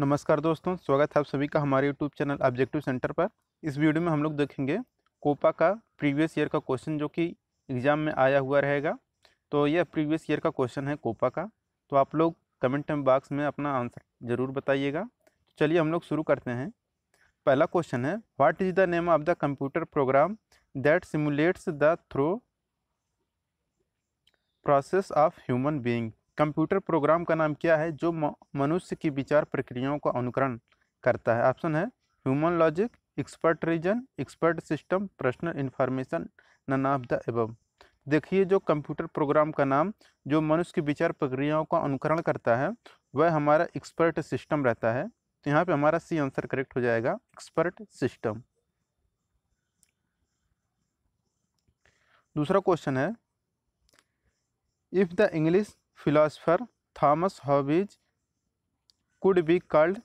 नमस्कार दोस्तों स्वागत है आप सभी का हमारे यूट्यूब चैनल ऑब्जेक्टिव सेंटर पर इस वीडियो में हम लोग देखेंगे कोपा का प्रीवियस ईयर का क्वेश्चन जो कि एग्ज़ाम में आया हुआ रहेगा तो यह प्रीवियस ईयर का क्वेश्चन है कोपा का तो आप लोग कमेंट बॉक्स में अपना आंसर ज़रूर बताइएगा तो चलिए हम लोग शुरू करते हैं पहला क्वेश्चन है what is the name of the computer program that simulates the thought process of human being computer program का नाम क्या है जो मनुष्य की विचार प्रक्रियाओं का अनुकरण करता है ऑप्शन है human logic expert reason expert system personal information none of the above देखिए जो कंप्यूटर प्रोग्राम का नाम जो मनुष्य की विचार प्रक्रियाओं का अनुकरण करता है वह हमारा एक्सपर्ट सिस्टम रहता है तो यहाँ पे हमारा सी आंसर करेक्ट हो जाएगा एक्सपर्ट सिस्टम दूसरा क्वेश्चन है if the English philosopher Thomas Hobbes could be called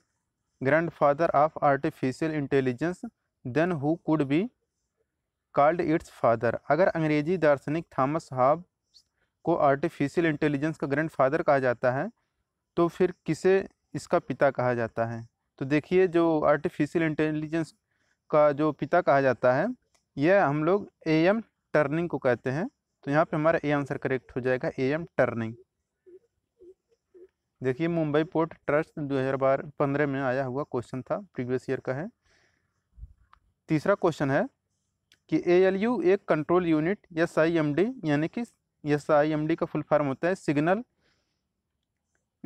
grandfather of artificial intelligence then who could be called its father अगर अंग्रेजी दार्शनिक थॉमस हॉब को आर्टिफिशियल इंटेलिजेंस का ग्रैंड फादर कहा जाता है तो फिर किसे इसका पिता कहा जाता है तो देखिए जो आर्टिफिशियल इंटेलिजेंस का जो पिता कहा जाता है यह हम लोग ए एम टर्निंग को कहते हैं तो यहाँ पे हमारा ए आंसर करेक्ट हो जाएगा ए एम टर्निंग देखिए मुंबई पोर्ट ट्रस्ट दो पंद्रह में आया हुआ क्वेश्चन था प्रीवियस ईयर का है तीसरा क्वेश्चन है कि ए एल यू एक control unit S I M D यानी कि एस आई एम डी का फुल फॉर्म होता है signal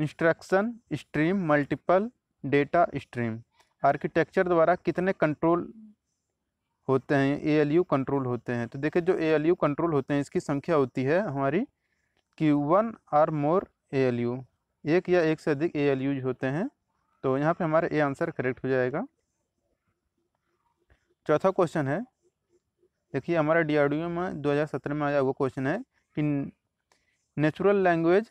instruction stream multiple data stream architecture द्वारा कितने कंट्रोल होते हैं ए एल यू कंट्रोल होते हैं तो देखिए जो ए एल यू कंट्रोल होते हैं इसकी संख्या होती है हमारी कि one or more A L U एक या एक से अधिक ए एल यूज होते हैं तो यहाँ पे हमारा ए आंसर करेक्ट हो जाएगा चौथा क्वेश्चन है देखिए हमारा डी में 2017 में आया हुआ क्वेश्चन है कि natural language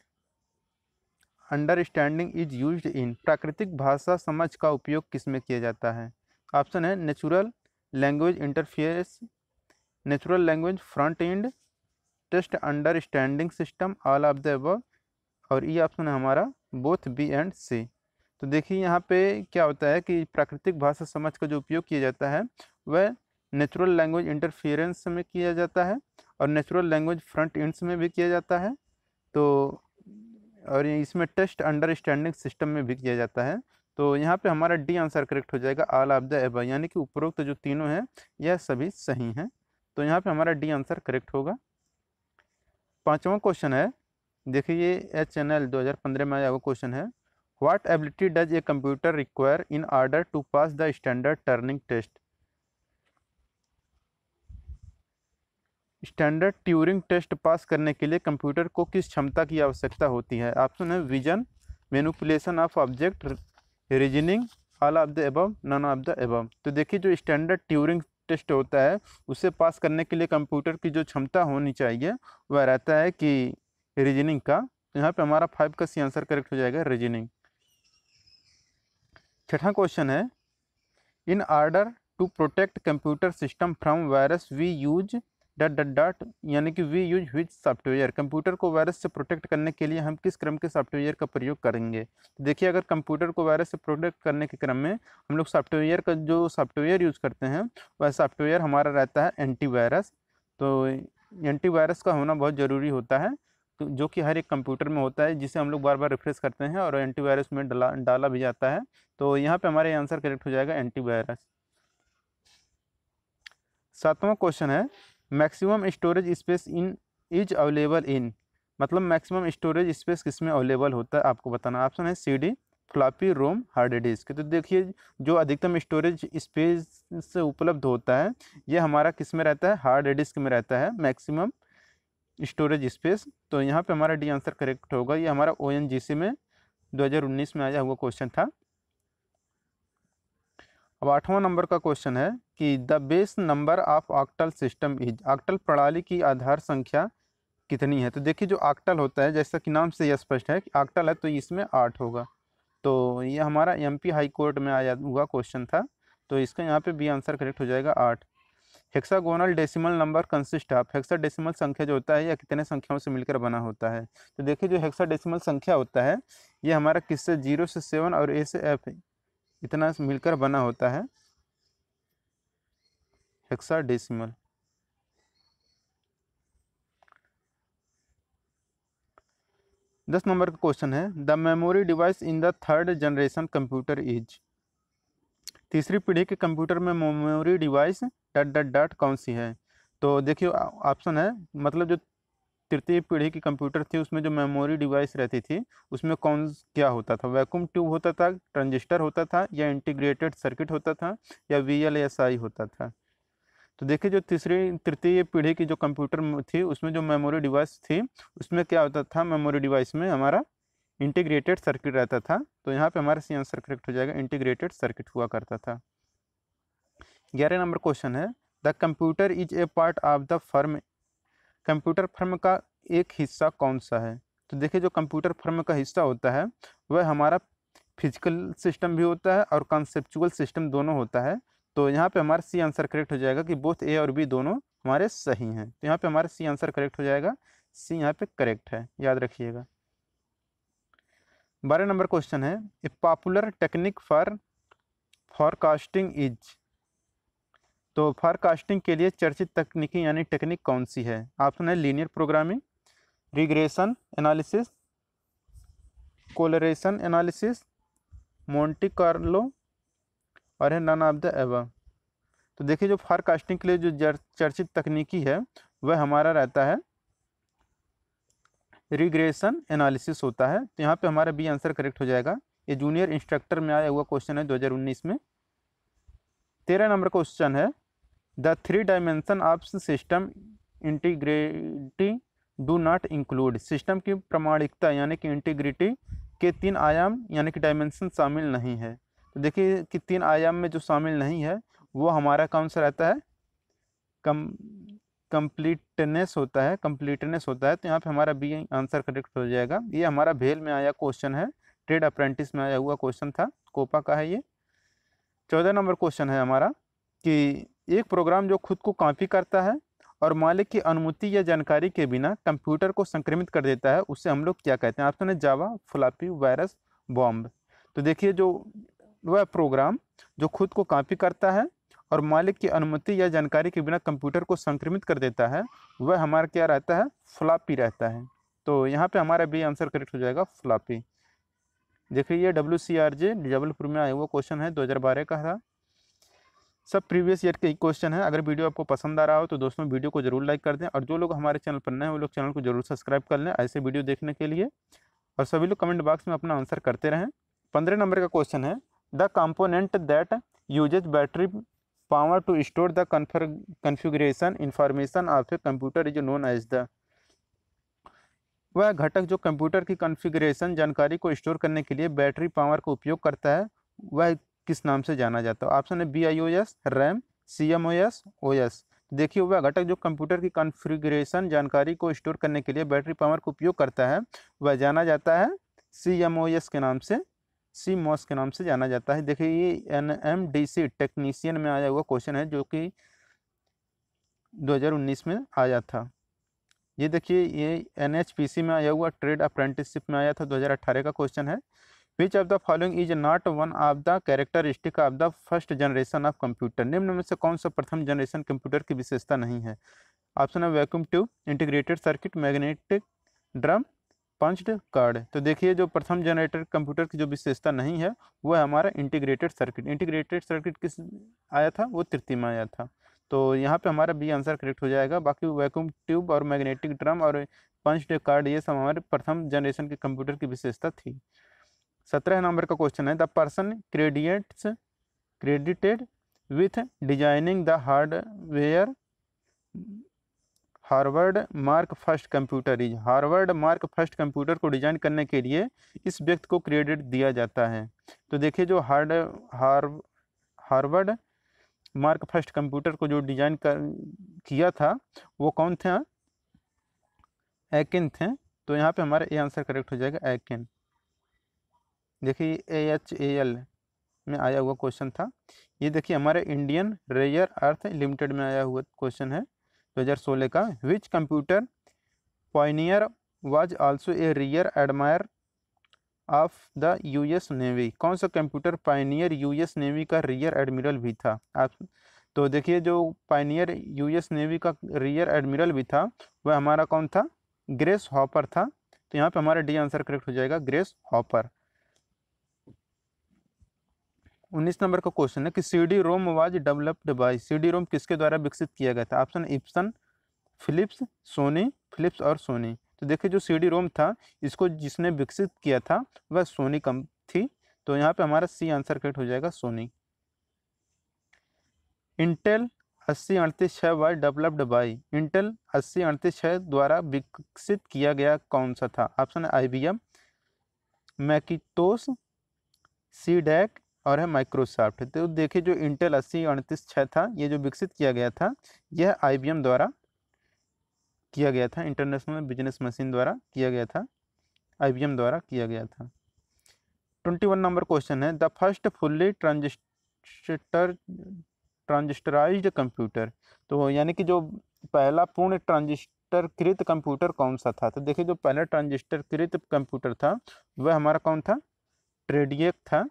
understanding is use in प्राकृतिक भाषा समझ का उपयोग किस में किया जाता है ऑप्शन है natural language interface natural language front end test understanding system all of the above और ई ऑप्शन है हमारा बोथ बी एंड सी तो देखिए यहाँ पे क्या होता है कि प्राकृतिक भाषा समझ का जो उपयोग किया जाता है वह नेचुरल लैंग्वेज इंटरफियरेंस में किया जाता है और नेचुरल लैंग्वेज फ्रंट इंड्स में भी किया जाता है तो और इसमें टेस्ट अंडरस्टैंडिंग सिस्टम में भी किया जाता है तो यहाँ पे हमारा डी आंसर करेक्ट हो जाएगा आल ऑफ द यानी कि उपरोक्त तो जो तीनों हैं यह सभी सही हैं तो यहाँ पे हमारा डी आंसर करेक्ट होगा पाँचवा क्वेश्चन है देखिए एच एल दो में आया हुआ क्वेश्चन है what ability does a computer require in order to pass the standard turning test standard Turing test pass करने के लिए कंप्यूटर को किस क्षमता की आवश्यकता होती है ऑप्शन है vision manipulation of object reasoning all of the above none of the above तो देखिए जो स्टैंडर्ड ट्यूरिंग टेस्ट होता है उसे पास करने के लिए कंप्यूटर की जो क्षमता होनी चाहिए वह रहता है कि रीजनिंग का तो यहाँ पे हमारा फाइव का सी आंसर करेक्ट हो जाएगा रीजनिंग छठा क्वेश्चन है in order to protect computer system from virus we use dot dot dot यानी कि we use which software computer को वायरस से प्रोटेक्ट करने के लिए हम किस क्रम के सॉफ्टवेयर का प्रयोग करेंगे देखिए अगर कंप्यूटर को वायरस से प्रोटेक्ट करने के क्रम में हम लोग सॉफ्टवेयर का जो सॉफ्टवेयर यूज़ करते हैं वह सॉफ्टवेयर हमारा रहता है एंटीवायरस तो एंटीवायरस का होना बहुत ज़रूरी होता है जो कि हर एक कंप्यूटर में होता है जिसे हम लोग बार बार रिफ्रेश करते हैं और एंटीवायरस में डाला डाला भी जाता है तो यहाँ पे हमारा आंसर करेक्ट हो जाएगा एंटीवायरस सातवां क्वेश्चन है maximum storage space in is available in मतलब मैक्सिमम स्टोरेज स्पेस किस में अवेलेबल होता है आपको बताना ऑप्शन है C D floppy ROM hard disk तो देखिए जो अधिकतम स्टोरेज स्पेस से उपलब्ध होता है ये हमारा किस में रहता है हार्ड डिस्क में रहता है मैक्सिमम स्टोरेज स्पेस तो यहाँ पे हमारा डी आंसर करेक्ट होगा ये हमारा ओ में 2019 में आया हुआ क्वेश्चन था अब आठवां नंबर का क्वेश्चन है कि the base number of octal system is octal प्रणाली की आधार संख्या कितनी है तो देखिए जो आक्टल होता है जैसा कि नाम से यह स्पष्ट है कि आक्टल है तो इसमें आठ होगा तो ये हमारा एमपी हाई कोर्ट में आया हुआ क्वेश्चन था तो इसका यहाँ पे बी आंसर करेक्ट हो जाएगा आठ hexagonal decimal number consist of hexadecimal संख्या जो होता है या कितने संख्याओं से मिलकर बना होता है तो देखिए जो हेक्सा डेसिमल संख्या होता है ये हमारा किससे जीरो से सेवन और ए से एफ इतना मिलकर बना होता है हेक्सा डेसिमल दस नंबर का क्वेश्चन है the memory device in the third generation computer is तीसरी पीढ़ी के कंप्यूटर में मेमोरी डिवाइस डट डट डट कौन सी है तो देखिए ऑप्शन है मतलब जो तृतीय पीढ़ी की कंप्यूटर थी उसमें जो मेमोरी डिवाइस रहती थी उसमें कौन क्या होता था वैक्यूम ट्यूब होता था ट्रांजिस्टर होता था या इंटीग्रेटेड सर्किट होता था या वी एल एस आई होता था तो देखिए जो तीसरी तृतीय पीढ़ी की जो कंप्यूटर थी उसमें जो मेमोरी डिवाइस थी उसमें क्या होता था मेमोरी डिवाइस में हमारा इंटीग्रेटेड सर्किट रहता था तो यहाँ पे हमारा सी आंसर करेक्ट हो जाएगा इंटीग्रेटेड सर्किट हुआ करता था ग्यारह नंबर क्वेश्चन है the computer is a part of the firm computer firm का एक हिस्सा कौन सा है तो देखिए जो कंप्यूटर फर्म का हिस्सा होता है वह हमारा फिजिकल सिस्टम भी होता है और कंसेप्चुअल सिस्टम दोनों होता है तो यहाँ पे हमारा सी आंसर करेक्ट हो जाएगा कि बोथ ए और बी दोनों हमारे सही हैं तो यहाँ पे हमारा सी आंसर करेक्ट हो जाएगा सी यहाँ पे करेक्ट है याद रखिएगा बारह नंबर क्वेश्चन है a popular technique for forecasting is तो फारकास्टिंग के लिए चर्चित तकनीकी यानी टेक्निक कौन सी है ऑप्शन है linear programming regression analysis correlation analysis Monte Carlo और है नन ऑफ द एव तो देखिए जो फारकास्टिंग के लिए जो चर्चित तकनीकी है वह हमारा रहता है रिग्रेशन एनालिसिस होता है तो यहाँ पे हमारा बी आंसर करेक्ट हो जाएगा ये जूनियर इंस्ट्रक्टर में आया हुआ क्वेश्चन है 2019 में तेरह नंबर क्वेश्चन है the three dimension of system integrity do not include system की प्रमाणिकता यानी कि इंटीग्रिटी के तीन आयाम यानी कि डायमेंशन शामिल नहीं है तो देखिए कि तीन आयाम में जो शामिल नहीं है वो हमारा कौन सा रहता है कम कम्प्लीटनेस होता है कम्प्लीटनेस होता है तो यहाँ पे हमारा बी आंसर करेक्ट हो जाएगा ये हमारा भेल में आया क्वेश्चन है ट्रेड अप्रेंटिस में आया हुआ क्वेश्चन था कोपा का है ये चौदह नंबर क्वेश्चन है हमारा कि एक प्रोग्राम जो खुद को कॉपी करता है और मालिक की अनुमति या जानकारी के बिना कंप्यूटर को संक्रमित कर देता है उसे हम लोग क्या कहते हैं आप सुने जावा फ्लापी वायरस बॉम्ब तो देखिए जो वह प्रोग्राम जो खुद को कॉपी करता है और मालिक की अनुमति या जानकारी के बिना कंप्यूटर को संक्रमित कर देता है वह हमारा क्या रहता है फ्लापी रहता है तो यहाँ पे हमारा भी आंसर करेक्ट हो जाएगा फ्लापी देखिए ये W C R J Jabalpur में आया हुआ क्वेश्चन है 2012 का था सब प्रीवियस ईयर के ही क्वेश्चन है अगर वीडियो आपको पसंद आ रहा हो तो दोस्तों वीडियो को जरूर लाइक कर दें और जो लोग हमारे चैनल पर नए हैं वो लोग चैनल को जरूर सब्सक्राइब कर लें ऐसे वीडियो देखने के लिए और सभी लोग कमेंट बॉक्स में अपना आंसर करते रहें पंद्रह नंबर का क्वेश्चन है the component that uses battery power to store the configuration information of a computer is known as the वह घटक जो कंप्यूटर की कन्फिग्रेशन जानकारी को स्टोर करने के लिए बैटरी पावर का उपयोग करता है वह किस नाम से जाना जाता है ऑप्शन है B I O S RAM C M O S O S देखिए वह घटक जो कंप्यूटर की कॉन्फ़िगरेशन जानकारी को स्टोर करने के लिए बैटरी पावर का उपयोग करता है वह जाना जाता है सी एम ओ एस के नाम से सी मोस के नाम से जाना जाता है देखिए ये N M D C technician में आया हुआ क्वेश्चन है जो कि 2019 में आया था ये देखिए ये एन एच पी सी में आया हुआ ट्रेड अप्रेंटिसशिप में आया था 2018 का क्वेश्चन है which of the following is not one of the characteristic of the first generation of computer निम्न में से कौन सा प्रथम जनरेशन कंप्यूटर की विशेषता नहीं है ऑप्शन है vacuum tube integrated circuit magnetic drum punched card तो देखिए जो प्रथम जनरेटर कंप्यूटर की जो विशेषता नहीं है वो है हमारा इंटीग्रेटेड सर्किट इंटीग्रेटेड सर्किट किस आया था वो तृतीय में आया था तो यहाँ पे हमारा बी आंसर करेक्ट हो जाएगा बाकी वैक्यूम ट्यूब और मैग्नेटिक ड्रम और पंच्ड कार्ड ये सब हमारे प्रथम जनरेशन के कंप्यूटर की विशेषता थी सत्रह नंबर का क्वेश्चन है the person credits credited with designing the hardware Harvard Mark first computer is Harvard Mark first computer को डिजाइन करने के लिए इस व्यक्ति को क्रेडिट दिया जाता है तो देखिए जो हार्ड हार हार्वर्ड मार्क फर्स्ट कंप्यूटर को जो डिजाइन कर किया था वो कौन थे एकिन थे तो यहाँ पे हमारा ये आंसर करेक्ट हो जाएगा एकिन देखिए ए एच ए एल में आया हुआ क्वेश्चन था ये देखिए हमारे इंडियन रेयर अर्थ लिमिटेड में आया हुआ क्वेश्चन है 2016 का which computer pioneer was also a rear admiral of the US Navy कौन सा कंप्यूटर पाइनियर यूएस नेवी का रियर एडमिरल भी था आप तो देखिए जो पाइनियर यूएस नेवी का रियर एडमिरल भी था वह हमारा कौन था ग्रेस हॉपर था तो यहाँ पे हमारा डी आंसर करेक्ट हो जाएगा ग्रेस हॉपर उन्नीस नंबर का क्वेश्चन है कि C D ROM was developed by C D ROM किसके द्वारा विकसित किया गया था option Epson Philips Sony Philips और सोनी तो देखिए जो सी डी रोम था इसको जिसने विकसित किया था वह सोनी कम थी तो यहाँ पे हमारा सी आंसर करेक्ट हो जाएगा सोनी इंटेल अस्सी अड़तीस छः बाय डेवलप्ड बाई इंटेल अस्सी अड़तीस छः द्वारा विकसित किया गया कौन सा था option I B M Macintosh C DAC और है माइक्रोसॉफ्ट तो देखिए जो इंटेल अस्सी अड़तीस छः था ये जो विकसित किया गया था यह आई द्वारा किया गया था इंटरनेशनल बिजनेस मशीन द्वारा किया गया था आई द्वारा किया गया था ट्वेंटी वन नंबर क्वेश्चन है the first fully transistor transistorized computer तो यानी कि जो पहला पूर्ण ट्रांजिस्टर कृत कंप्यूटर कौन सा था तो देखिए जो पहला ट्रांजिस्टर कृत कंप्यूटर था वह हमारा कौन था ट्रेडियक था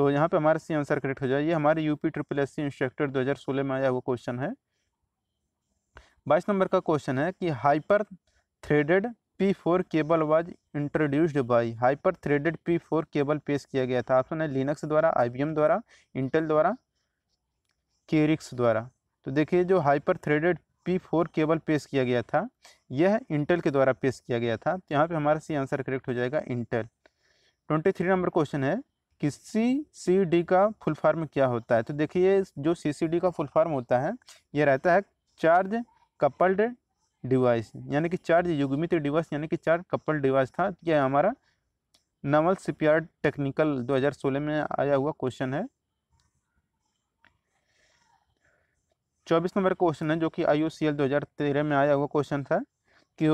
तो यहाँ पे हमारा सी आंसर करेक्ट हो जाए ये हमारे UP triple S C instructor 2016 में आया हुआ क्वेश्चन है बाईस नंबर का क्वेश्चन है कि hyper threaded P four cable was introduced by hyper threaded P four cable पेश किया गया था ऑप्शन है लिनक्स द्वारा आई द्वारा इंटेल द्वारा केरिक्स द्वारा तो देखिए जो hyper threaded P four cable पेश किया गया था यह इंटेल के द्वारा पेश किया गया था तो यहाँ पे हमारा सी आंसर करेक्ट हो जाएगा Intel twenty three number question है किसी सी डी का फुल फॉर्म क्या होता है तो देखिए जो सी सी डी का फुल फॉर्म होता है ये रहता है चार्ज कपल्ड डिवाइस यानी कि चार्ज युग्मित डिवाइस यानी कि चार्ज कपल्ड डिवाइस था यह हमारा नवल सीपीआर टेक्निकल 2016 में आया हुआ क्वेश्चन है चौबीस नंबर क्वेश्चन है जो कि आई ओ सी एल दो हज़ार तेरह में आया हुआ क्वेश्चन था कि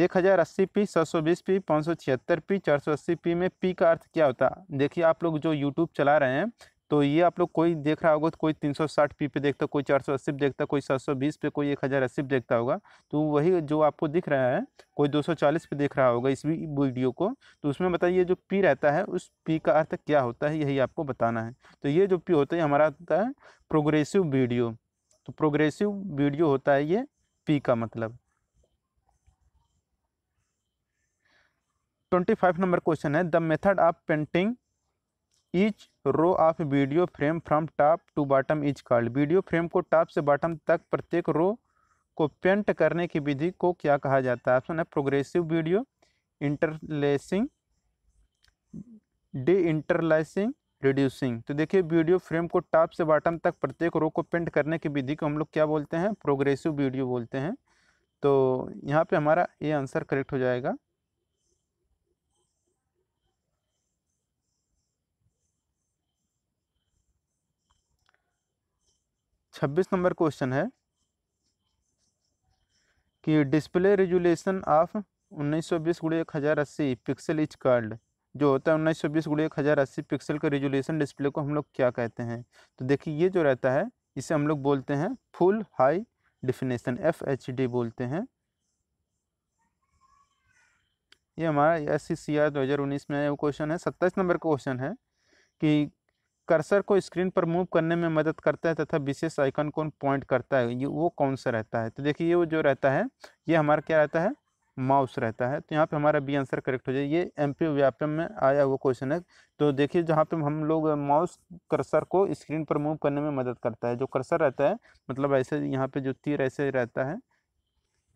एक हज़ार अस्सी पी सौ सौ बीस पी पाँच सौ छिहत्तर पी चार सौ अस्सी पी में पी का अर्थ क्या होता है देखिए आप लोग जो यूट्यूब चला रहे हैं तो ये आप लोग कोई देख रहा होगा तो कोई तीन सौ साठ पी पे देखता कोई चार सौ अस्सी पे देखता कोई सात सौ बीस पे कोई एक हज़ार अस्सी पे देखता होगा तो वही जो आपको दिख रहा है कोई दो सौ चालीस पे देख रहा होगा इस वीडियो को तो उसमें बताइए जो पी रहता है उस पी का अर्थ क्या होता है यही आपको बताना है तो ये जो पी होता है हमारा होता है प्रोग्रेसिव वीडियो तो प्रोग्रेसिव वीडियो होता है ये पी का मतलब ट्वेंटी फाइव नंबर क्वेश्चन है the method of painting each row of video frame from top to bottom each card video frame को टॉप से बॉटम तक प्रत्येक रो को पेंट करने की विधि को क्या कहा जाता है ऑप्शन है progressive video interlacing deinterlacing reducing तो देखिए वीडियो फ्रेम को टॉप से बॉटम तक प्रत्येक रो को पेंट करने की विधि को हम लोग क्या बोलते हैं प्रोग्रेसिव वीडियो बोलते हैं तो यहाँ पे हमारा ये आंसर करेक्ट हो जाएगा छब्बीस नंबर क्वेश्चन है कि डिस्प्ले रेजुलेशन ऑफ उन्नीस सौ बीस गुड़े एक हज़ार अस्सी पिक्सल इच कार्ड जो होता है उन्नीस सौ बीस गुड़े एक हज़ार अस्सी पिक्सल का रेजुलेशन डिस्प्ले को हम लोग क्या कहते हैं तो देखिए ये जो रहता है इसे हम लोग बोलते हैं full high definition F H D बोलते हैं ये हमारा एस सी सी आर दो हज़ार उन्नीस में क्वेश्चन है सत्ताईस नंबर क्वेश्चन है कि कर्सर को स्क्रीन पर मूव करने में मदद करता है तथा विशेष आइकन को पॉइंट करता है ये वो कौन सा रहता है तो देखिए ये वो जो रहता है ये हमारा क्या रहता है माउस रहता है तो यहाँ पे हमारा बी आंसर करेक्ट हो जाए ये एम पी व्यापम में आया हुआ क्वेश्चन है तो देखिए जहाँ पे हम लोग माउस कर्सर को स्क्रीन पर मूव करने में मदद करता है जो कर्सर रहता है मतलब ऐसे यहाँ पे जो तीर ऐसे रहता है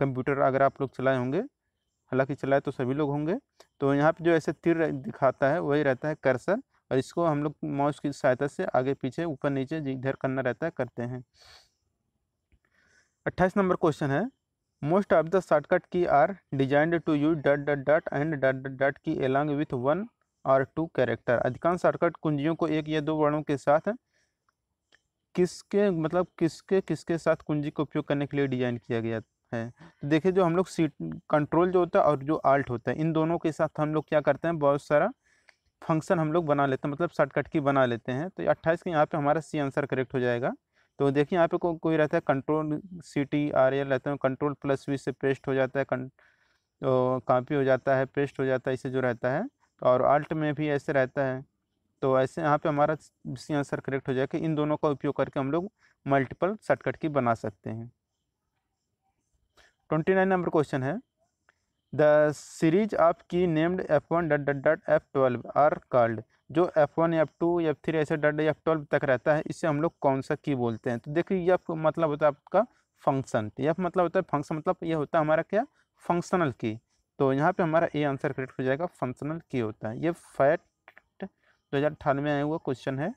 कंप्यूटर अगर आप लोग चलाए होंगे हालांकि चलाए तो सभी लोग होंगे तो यहाँ पर जो ऐसे तीर दिखाता है वही रहता है कर्सर और इसको हम लोग माउस की सहायता से आगे पीछे ऊपर नीचे जिधर करना रहता है करते हैं अट्ठाईस नंबर क्वेश्चन है most of the shortcut key are designed to use dot dot dot and dot dot dot key along with one और टू कैरेक्टर अधिकांश शॉर्टकट कुंजियों को एक या दो वर्णों के साथ किसके मतलब किसके किसके साथ कुंजी का उपयोग करने के लिए डिजाइन किया गया है तो देखिए जो हम लोग सीट कंट्रोल जो होता है और जो आल्ट होता है इन दोनों के साथ हम लोग क्या करते हैं बहुत सारा फंक्शन हम लोग बना लेते हैं मतलब शॉर्टकट की बना लेते हैं तो अट्ठाईस के यहाँ पे हमारा सी आंसर करेक्ट हो जाएगा तो देखिए यहाँ पे को, कोई रहता है control C T R L रहता है कंट्रोल प्लस वी से पेस्ट हो जाता है तो कापी हो जाता है पेस्ट हो जाता है इसे जो रहता है और आल्ट में भी ऐसे रहता है तो ऐसे यहाँ पे हमारा सी आंसर करेक्ट हो जाएगा इन दोनों का उपयोग करके हम लोग मल्टीपल शॉर्टकट की बना सकते हैं ट्वेंटी नाइन नंबर क्वेश्चन है the series of key named F one dot dot dot F twelve are called जो F one F two F three ऐसे डट एफ ट्वेल्व तक रहता है इसे हम लोग कौन सा की बोलते हैं तो देखिए यह मतलब होता है आपका फंक्शन तो यह मतलब होता है फंक्शन मतलब यह होता है हमारा क्या फंक्शनल की तो यहाँ पे हमारा ए आंसर करेक्ट हो जाएगा फंक्शनल की होता है ये फैट दो हज़ार अठारह में आया हुआ क्वेश्चन है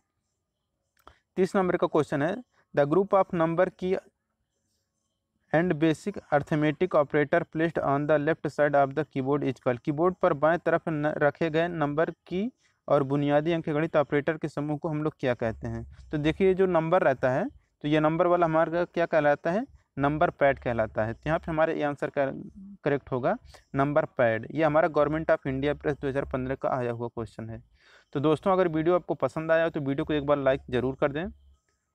तीस नंबर का क्वेश्चन है the group of number key and basic arithmetic operator placed on the left side of the keyboard call keyboard पर बाएं तरफ रखे गए नंबर की और बुनियादी गणित ऑपरेटर के समूह को हम लोग क्या कहते हैं तो देखिए जो नंबर रहता है तो ये नंबर वाला हमारा क्या कहलाता है नंबर पैड कहलाता है तो यहाँ पर हमारे ये आंसर करेक्ट होगा नंबर पैड ये हमारा गवर्नमेंट ऑफ इंडिया प्रेस दो का आया हुआ क्वेश्चन है तो दोस्तों अगर वीडियो आपको पसंद आया तो वीडियो को एक बार लाइक ज़रूर कर दें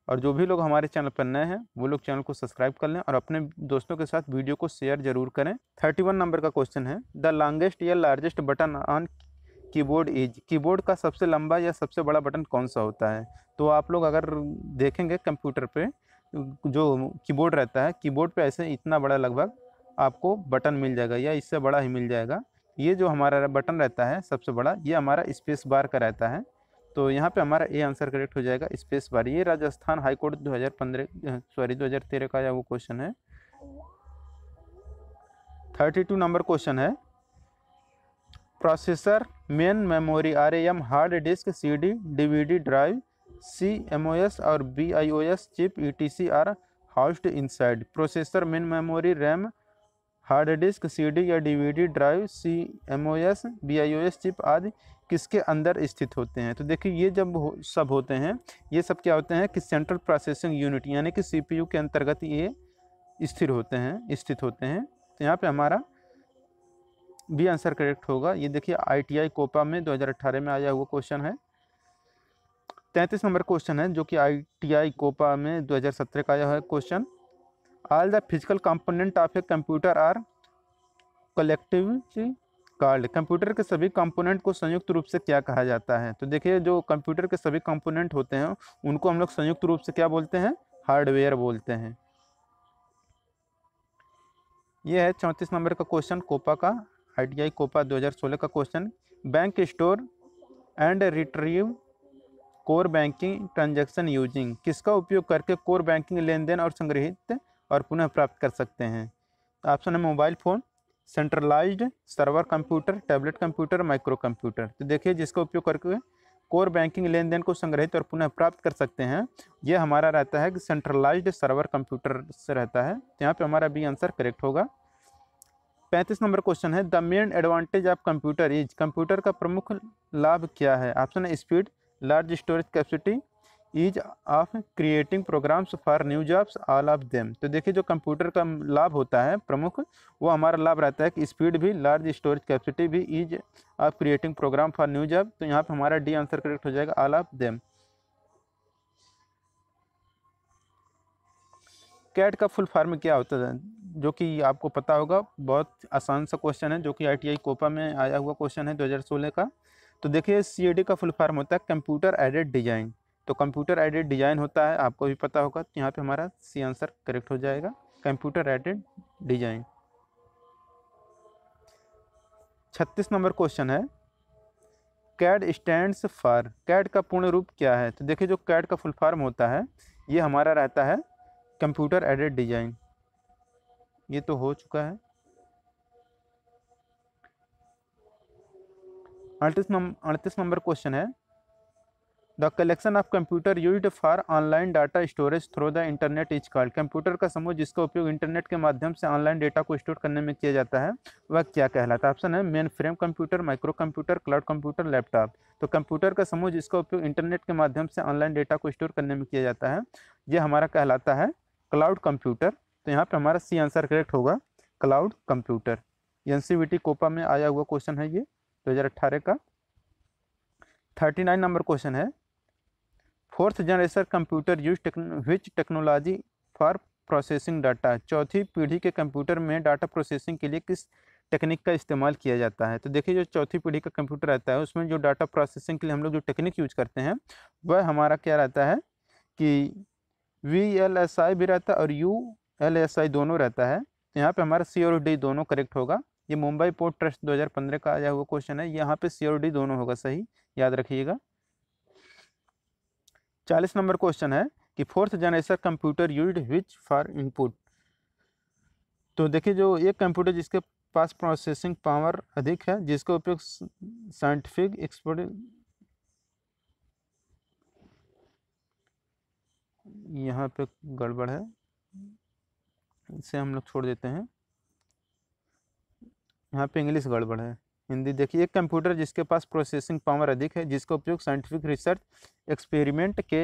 और जो भी लोग हमारे चैनल पर नए हैं वो लोग चैनल को सब्सक्राइब कर लें और अपने दोस्तों के साथ वीडियो को शेयर जरूर करें थर्टी वन नंबर का क्वेश्चन है द लॉन्गेस्ट या largest button on keyboard is keyboard का सबसे लंबा या सबसे बड़ा बटन कौन सा होता है तो आप लोग अगर देखेंगे कंप्यूटर पर जो कीबोर्ड रहता है कीबोर्ड पर ऐसे इतना बड़ा लगभग आपको बटन मिल जाएगा या इससे बड़ा ही मिल जाएगा ये जो हमारा बटन रहता है सबसे बड़ा ये हमारा स्पेस बार का रहता है तो यहाँ पे हमारा ये आंसर करेक्ट हो जाएगा स्पेस बार ये राजस्थान हाईकोर्ट 2015 सॉरी 2013 का या वो क्वेश्चन है 32 नंबर क्वेश्चन है processor main memory R M hard disk C D D V D drive C M O S और B I O S chip E T C are housed inside processor main memory RAM hard disk C D या D V D drive C M O S B I O S chip आदि किसके अंदर स्थित होते हैं तो देखिए ये जब हो, सब होते हैं ये सब क्या होते हैं कि सेंट्रल प्रोसेसिंग यूनिट यानी कि सीपीयू के अंतर्गत ये स्थिर होते हैं स्थित होते हैं तो यहाँ पे हमारा भी आंसर करेक्ट होगा ये देखिए आईटीआई कोपा में 2018 में आया हुआ क्वेश्चन है तैंतीस नंबर क्वेश्चन है जो कि आईटीआई कोपा में 2017 का आया है question all the physical component of a computer are collectively called computer के सभी कंपोनेंट को संयुक्त रूप से क्या कहा जाता है तो देखिए जो कंप्यूटर के सभी कंपोनेंट होते हैं उनको हम लोग संयुक्त रूप से क्या बोलते हैं हार्डवेयर बोलते हैं यह है चौंतीस नंबर का क्वेश्चन कोपा का आईटीआई कोपा 2016 का question bank store and retrieve core banking transaction using किसका उपयोग करके कोर बैंकिंग लेन देन और संग्रहित और पुनः प्राप्त कर सकते हैं ऑप्शन है mobile phone centralised server computer tablet computer micro computer तो देखिए जिसका उपयोग करके कोर बैंकिंग लेन देन को संग्रहित और पुनः प्राप्त कर सकते हैं ये हमारा रहता है कि सेंट्रलाइज्ड सर्वर कंप्यूटर से रहता है तो यहाँ पर हमारा बी आंसर करेक्ट होगा पैंतीस नंबर क्वेश्चन है the main advantage of computer is computer का प्रमुख लाभ क्या है ऑप्शन है speed large storage capacity ease of creating programs for new jobs all of them तो देखिए जो कंप्यूटर का लाभ होता है प्रमुख वो हमारा लाभ रहता है कि स्पीड भी लार्ज स्टोरेज कैपेसिटी भी ease of creating program for new job तो यहाँ पे हमारा डी आंसर करेक्ट हो जाएगा ऑल ऑफ देम कैट का फुल फॉर्म क्या होता है जो कि आपको पता होगा बहुत आसान सा क्वेश्चन है जो कि आईटीआई कोपा में आया हुआ क्वेश्चन है 2016 का तो देखिए सीएडी का फुल फॉर्म होता है कंप्यूटर एडेड डिजाइन तो कंप्यूटर एडेड डिज़ाइन होता है आपको भी पता होगा तो यहाँ पे हमारा सी आंसर करेक्ट हो जाएगा कंप्यूटर एडेड डिज़ाइन छत्तीस नंबर क्वेश्चन है कैड स्टैंड्स फॉर कैड का पूर्ण रूप क्या है तो देखिए जो कैड का फुल फॉर्म होता है ये हमारा रहता है कंप्यूटर एडेड डिज़ाइन ये तो हो चुका है अड़तीस नंबर अड़तीस नंबर क्वेश्चन है the collection of computer use for online data storage through the internet is called computer का समूह जिसका उपयोग इंटरनेट के माध्यम से ऑनलाइन डेटा को स्टोर करने में किया जाता है वह क्या कहलाता है ऑप्शन है mainframe computer micro computer cloud computer laptop तो कंप्यूटर का समूह जिसका उपयोग इंटरनेट के माध्यम से ऑनलाइन डेटा को स्टोर करने में किया जाता है यह हमारा कहलाता है क्लाउड कंप्यूटर तो यहाँ पर हमारा सी आंसर करेक्ट होगा क्लाउड कंप्यूटर एन कोपा में आया हुआ क्वेश्चन है ये दो का थर्टी नाइन नंबर क्वेश्चन है fourth generation computer use which technology for processing data चौथी पीढ़ी के कंप्यूटर में डाटा प्रोसेसिंग के लिए किस टेक्निक का इस्तेमाल किया जाता है तो देखिए जो चौथी पीढ़ी का कंप्यूटर रहता है उसमें जो डाटा प्रोसेसिंग के लिए हम लोग जो टेक्निक यूज करते हैं वह हमारा क्या रहता है कि वी एल एस आई भी रहता है और यू एल एस आई दोनों रहता है तो यहाँ पे हमारा सी ओर डी दोनों करेक्ट होगा ये मुंबई पोर्ट ट्रस्ट 2015 का आया हुआ क्वेश्चन है यहाँ पे सी ओर डी दोनों होगा सही याद रखिएगा चालीस नंबर क्वेश्चन है कि fourth generation computer use which for input तो देखिए जो एक कंप्यूटर जिसके पास प्रोसेसिंग पावर अधिक है जिसका उपयोग साइंटिफिक एक्सपर्ट यहाँ पे गड़बड़ है इसे हम लोग छोड़ देते हैं यहाँ पे इंग्लिश गड़बड़ है हिंदी देखिए एक कंप्यूटर जिसके पास प्रोसेसिंग पावर अधिक है जिसका उपयोग साइंटिफिक रिसर्च एक्सपेरिमेंट के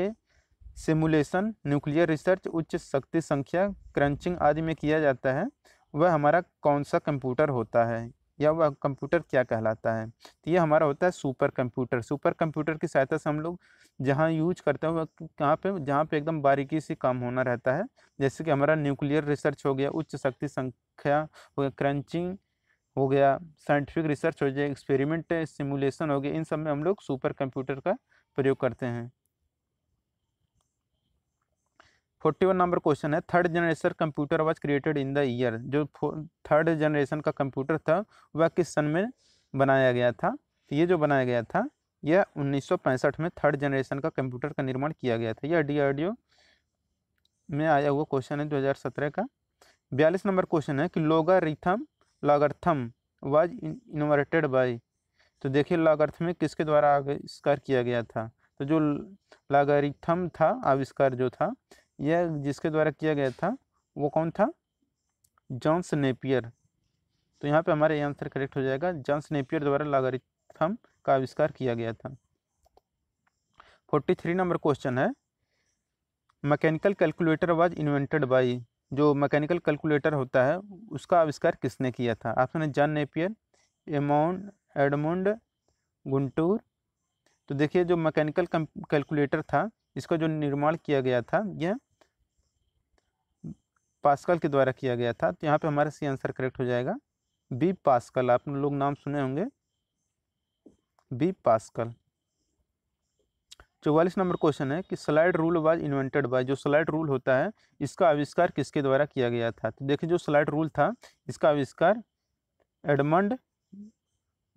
सिमुलेशन न्यूक्लियर रिसर्च उच्च शक्ति संख्या क्रंचिंग आदि में किया जाता है वह हमारा कौन सा कंप्यूटर होता है या वह कंप्यूटर क्या कहलाता है तो ये हमारा होता है सुपर कंप्यूटर सुपर कंप्यूटर की सहायता से हम लोग जहाँ यूज करते हैं वह कहाँ पे जहाँ पे एकदम बारीकी से काम होना रहता है जैसे कि हमारा न्यूक्लियर रिसर्च हो गया उच्च शक्ति संख्या हो गया क्रंचिंग हो गया साइंटिफिक रिसर्च हो जाए एक्सपेरिमेंट सिमुलेशन हो गया इन सब में हम लोग सुपर कंप्यूटर का प्रयोग करते हैं फोर्टी वन नंबर क्वेश्चन है third generation computer was created in the year जो थर्ड जनरेशन का कंप्यूटर था वह किस सन में बनाया गया था तो ये जो बनाया गया था यह 1965 में थर्ड जनरेशन का कंप्यूटर का निर्माण किया गया था यह डीआरडीओ में आया हुआ क्वेश्चन है 2017 का बयालीस नंबर क्वेश्चन है कि logarithm logarithm was invented by तो देखिए लॉगर्थ में किसके द्वारा आविष्कार किया गया था तो जो लागरिथम था आविष्कार जो था यह जिसके द्वारा किया गया था वो कौन था जॉन्स नेपियर तो यहाँ पे हमारे आंसर करेक्ट हो जाएगा जॉन्स नेपियर द्वारा लागरिथम का आविष्कार किया गया था फोर्टी थ्री नंबर क्वेश्चन है mechanical calculator was invented by जो मैकेनिकल कैलकुलेटर होता है उसका आविष्कार किसने किया था ऑप्शन है जॉन नेपियर एमोन एडमोंड गुंटूर तो देखिए जो मैकेनिकल कैलकुलेटर था इसका जो निर्माण किया गया था यह पास्कल के द्वारा किया गया था तो यहाँ पे हमारा सी आंसर करेक्ट हो जाएगा बी पास्कल आप लोग नाम सुने होंगे बी पास्कल चौवालीस नंबर क्वेश्चन है कि slide rule was invented by जो स्लाइड रूल होता है इसका आविष्कार किसके द्वारा किया गया था तो देखिए जो स्लाइड रूल था इसका आविष्कार एडमंड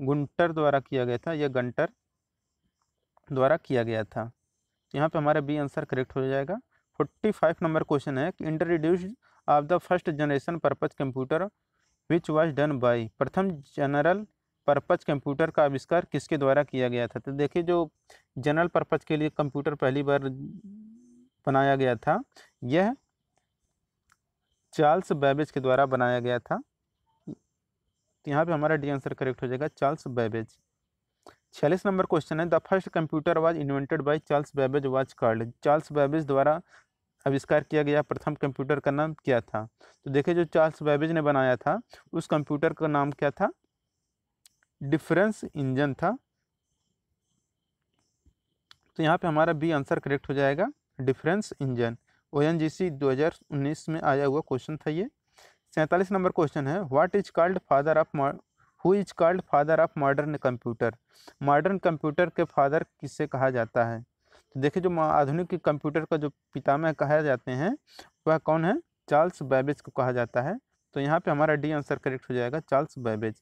गुंटर द्वारा किया गया था या गंटर द्वारा किया गया था तो यहाँ पे हमारा बी आंसर करेक्ट हो जाएगा फोर्टी फाइव नंबर क्वेश्चन है कि introduced of the first generation purpose computer which was done by प्रथम जनरल पर्पज कंप्यूटर का आविष्कार किसके द्वारा किया गया था तो देखिए जो जनरल पर्पज के लिए कंप्यूटर पहली बार बनाया गया था यह चार्ल्स बैबेज के द्वारा बनाया गया था तो यहाँ पे हमारा डी आंसर करेक्ट हो जाएगा चार्ल्स बैबेज छियालीस नंबर क्वेश्चन है the first computer was invented by Charles Babbage was called Charles Babbage द्वारा आविष्कार किया गया प्रथम कंप्यूटर का नाम क्या था तो देखिए जो चार्ल्स बैबेज ने बनाया था उस कंप्यूटर का नाम क्या था डिफरेंस इंजन था तो यहाँ पे हमारा बी आंसर करेक्ट हो जाएगा difference engine O N G C दो हज़ार उन्नीस में आया हुआ क्वेश्चन था ये सैंतालीस नंबर क्वेश्चन है what is called father of who is called father of modern computer modern computer के फादर किसे कहा जाता है तो देखिए जो आधुनिक कंप्यूटर का जो पितामह कहा जाते हैं वह कौन है चार्ल्स बैबेज को कहा जाता है तो यहाँ पे हमारा डी आंसर करेक्ट हो जाएगा चार्ल्स बैबेज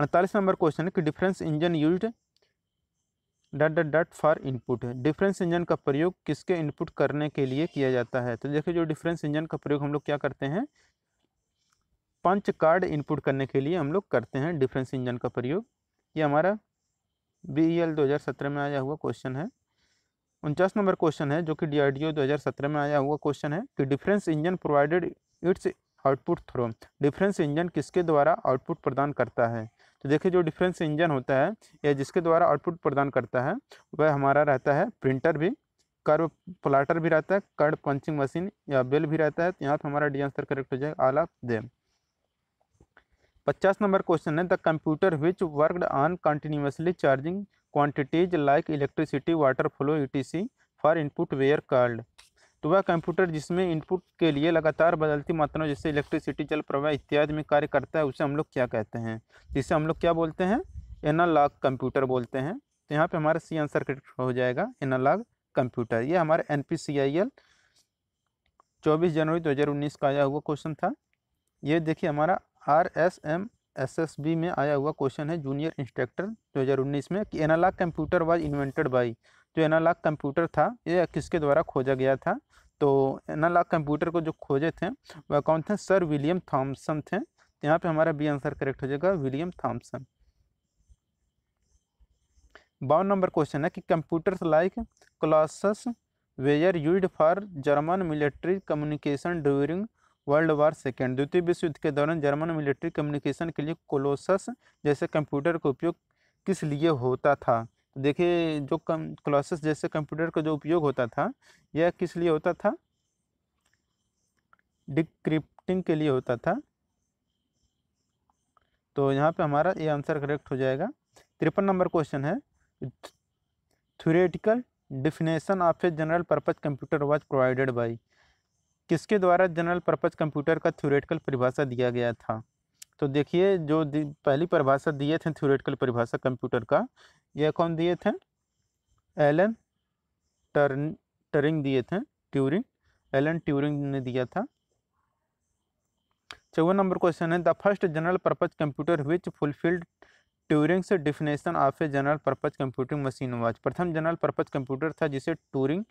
अड़तालीस नंबर क्वेश्चन है कि difference engine use dot dot dot for input difference engine का प्रयोग किसके इनपुट करने के लिए किया जाता है तो देखिए जो डिफरेंस इंजन का प्रयोग हम लोग क्या करते हैं पंच कार्ड इनपुट करने के लिए हम लोग करते हैं डिफरेंस इंजन का प्रयोग ये हमारा बी एल e दो हज़ार सत्रह में आया हुआ क्वेश्चन है उनचास नंबर क्वेश्चन है जो कि डी आर डी ओ दो हज़ार सत्रह में आया हुआ क्वेश्चन है कि difference engine provided its output through difference engine किसके द्वारा आउटपुट प्रदान करता है तो देखिए जो डिफरेंस इंजन होता है या जिसके द्वारा आउटपुट प्रदान करता है वह हमारा रहता है प्रिंटर भी कर्व प्लाटर भी रहता है कर्ड पंचिंग मशीन या बेल भी रहता है तो यहाँ पर हमारा डी आंसर करेक्ट हो जाएगा आला दे देम पचास नंबर क्वेश्चन है the computer which worked on continuously charging quantities like electricity water flow E for input were called तो वह कंप्यूटर जिसमें इनपुट के लिए लगातार बदलती मात्राओं जैसे इलेक्ट्रिसिटी जल प्रवाह इत्यादि में कार्य करता है उसे हम लोग क्या कहते हैं जिसे हम लोग क्या बोलते हैं एनालॉग कंप्यूटर बोलते हैं तो यहाँ पे हमारा सी आंसर करेक्ट हो जाएगा एनालॉग कंप्यूटर ये हमारे N P C I L चौबीस जनवरी दो हज़ार उन्नीस का आया हुआ क्वेश्चन था ये देखिए हमारा R S M S S B में आया हुआ क्वेश्चन है जूनियर इंस्ट्रक्टर उन्नीस में कि analogue computer was invented by जो एनालॉग कंप्यूटर था ये किसके द्वारा खोजा गया था तो एनालॉग कंप्यूटर को जो खोजे थे वह कौन थे सर विलियम थॉम्सन थे यहाँ पे हमारा बी आंसर करेक्ट हो जाएगा विलियम थॉम्सन बावन नंबर क्वेश्चन है कि computers like Colossus were use for German military communication during World War second द्वितीय विश्व युद्ध के दौरान जर्मन मिलिट्री कम्युनिकेशन के लिए कोलोसस जैसे कंप्यूटर का उपयोग किस लिए होता था तो देखिए जो कम क्लासेस जैसे कंप्यूटर का जो उपयोग होता था यह किस लिए होता था डिक्रिप्टिंग के लिए होता था तो यहाँ पे हमारा ये आंसर करेक्ट हो जाएगा तिरपन नंबर क्वेश्चन है theoretical definition of a general purpose computer was provided by किसके द्वारा जनरल पर्पज कंप्यूटर का थ्योरेटिकल परिभाषा दिया गया था तो देखिए जो पहली परिभाषा दिए थे थ्योरेटिकल परिभाषा कंप्यूटर का यह कौन दिए थे एलन टर्न टरिंग दिए थे ट्यूरिंग एलन ट्यूरिंग ने दिया था चौवन नंबर क्वेश्चन है the first general purpose computer which fulfilled Turing's definition of a general purpose computing machine was प्रथम जनरल पर्पज कंप्यूटर था जिसे टूरिंग